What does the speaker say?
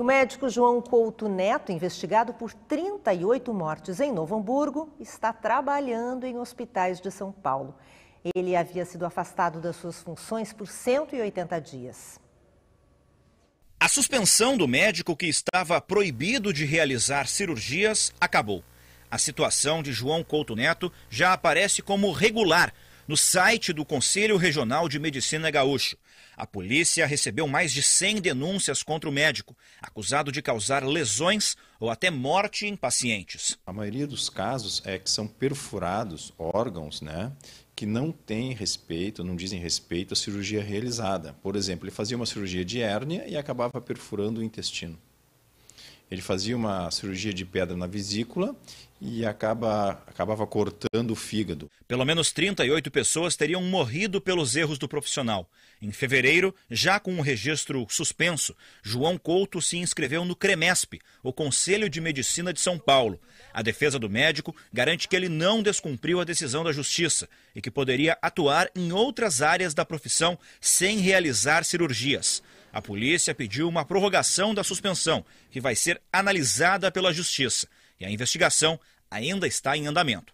o médico João Couto Neto, investigado por 38 mortes em Novo Hamburgo, está trabalhando em hospitais de São Paulo. Ele havia sido afastado das suas funções por 180 dias. A suspensão do médico que estava proibido de realizar cirurgias acabou. A situação de João Couto Neto já aparece como regular no site do Conselho Regional de Medicina Gaúcho. A polícia recebeu mais de 100 denúncias contra o médico, acusado de causar lesões ou até morte em pacientes. A maioria dos casos é que são perfurados órgãos, né? que não têm respeito, não dizem respeito à cirurgia realizada. Por exemplo, ele fazia uma cirurgia de hérnia e acabava perfurando o intestino ele fazia uma cirurgia de pedra na vesícula e acaba, acabava cortando o fígado. Pelo menos 38 pessoas teriam morrido pelos erros do profissional. Em fevereiro, já com o um registro suspenso, João Couto se inscreveu no CREMESP, o Conselho de Medicina de São Paulo. A defesa do médico garante que ele não descumpriu a decisão da justiça e que poderia atuar em outras áreas da profissão sem realizar cirurgias. A polícia pediu uma prorrogação da suspensão, que vai ser analisada pela Justiça, e a investigação ainda está em andamento.